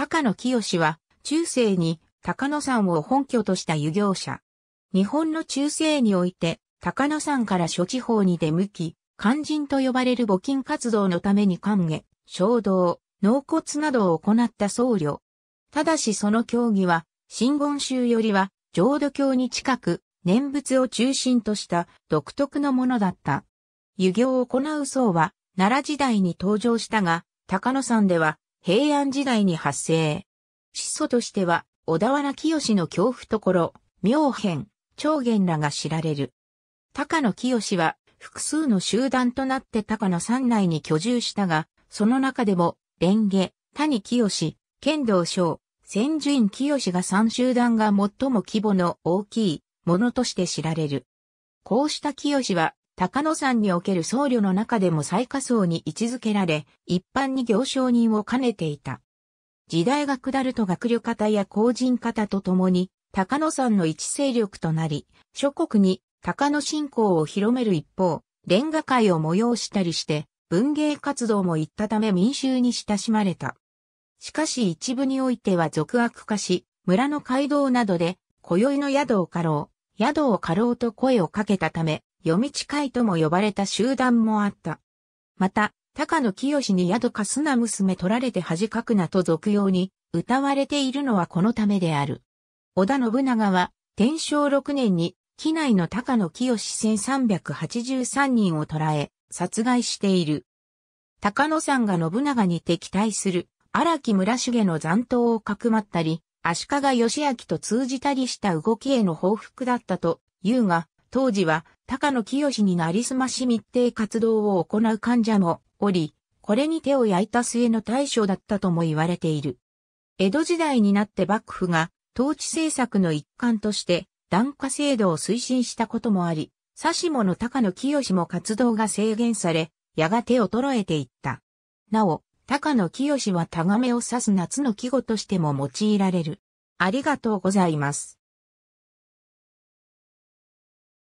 高野清は、中世に高野山を本拠とした遊行者。日本の中世において、高野山から諸地方に出向き、肝心と呼ばれる募金活動のために歓迎、衝動、納骨などを行った僧侶。ただしその教義は、真言宗よりは、浄土教に近く、念仏を中心とした独特のものだった。遊行を行う僧は、奈良時代に登場したが、高野山では平安時代に発生。始祖としては、小田原清の恐怖ところ、妙変、長元らが知られる。高野清は、複数の集団となって高野山内に居住したが、その中でも、蓮華、谷清、剣道将、千住院清が三集団が最も規模の大きいものとして知られる。こうした清は高野山における僧侶の中でも最下層に位置づけられ、一般に行商人を兼ねていた。時代が下ると学旅方や公人方とともに、高野山の一勢力となり、諸国に高野信仰を広める一方、レンガ会を催したりして、文芸活動も行ったため民衆に親しまれた。しかし一部においては俗悪化し、村の街道などで、今宵の宿を狩ろう、宿を狩ろうと声をかけたため、読み近いとも呼ばれた集団もあった。また、高野清に宿かすな娘取られて恥かくなと俗用に歌われているのはこのためである。織田信長は、天正6年に、機内の高野清1383人を捕らえ、殺害している。高野さんが信長に敵対する荒木村重の残党をかくまったり、足利義明と通じたりした動きへの報復だったと言うが、当時は高野清になりすまし密定活動を行う患者もおり、これに手を焼いた末の対象だったとも言われている。江戸時代になって幕府が統治政策の一環として檀家制度を推進したこともあり、指し物高野清も活動が制限され、やがて衰えていった。なお、高野清はタガメを指す夏の季語としても用いられる。ありがとうございます。